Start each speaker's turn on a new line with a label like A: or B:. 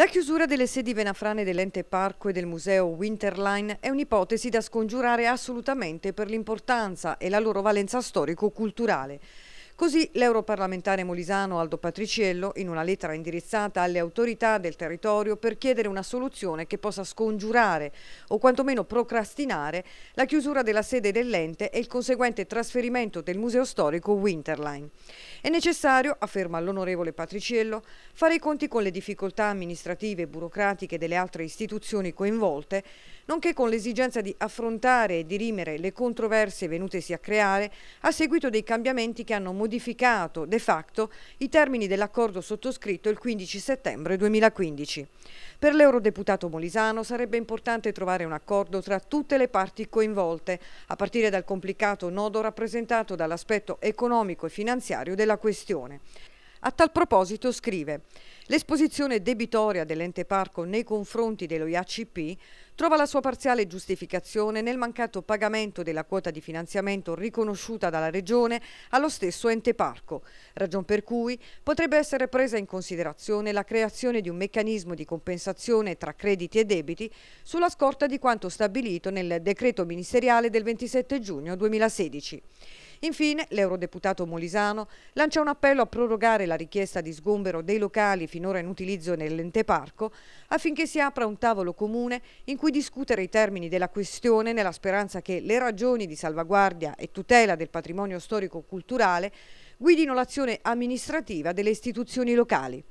A: La chiusura delle sedi venafrane dell'ente parco e del museo Winterline è un'ipotesi da scongiurare assolutamente per l'importanza e la loro valenza storico-culturale. Così l'europarlamentare molisano Aldo Patriciello, in una lettera indirizzata alle autorità del territorio per chiedere una soluzione che possa scongiurare o quantomeno procrastinare la chiusura della sede dell'ente e il conseguente trasferimento del museo storico Winterline. È necessario, afferma l'onorevole Patriciello, fare i conti con le difficoltà amministrative e burocratiche delle altre istituzioni coinvolte, nonché con l'esigenza di affrontare e dirimere le controversie venutesi a creare a seguito dei cambiamenti che hanno modificato modificato de facto i termini dell'accordo sottoscritto il 15 settembre 2015. Per l'eurodeputato Molisano sarebbe importante trovare un accordo tra tutte le parti coinvolte, a partire dal complicato nodo rappresentato dall'aspetto economico e finanziario della questione. A tal proposito scrive L'esposizione debitoria dell'ente parco nei confronti dello IACP trova la sua parziale giustificazione nel mancato pagamento della quota di finanziamento riconosciuta dalla Regione allo stesso ente parco, ragion per cui potrebbe essere presa in considerazione la creazione di un meccanismo di compensazione tra crediti e debiti sulla scorta di quanto stabilito nel decreto ministeriale del 27 giugno 2016. Infine, l'eurodeputato Molisano lancia un appello a prorogare la richiesta di sgombero dei locali finora in utilizzo nell'enteparco affinché si apra un tavolo comune in cui discutere i termini della questione nella speranza che le ragioni di salvaguardia e tutela del patrimonio storico-culturale guidino l'azione amministrativa delle istituzioni locali.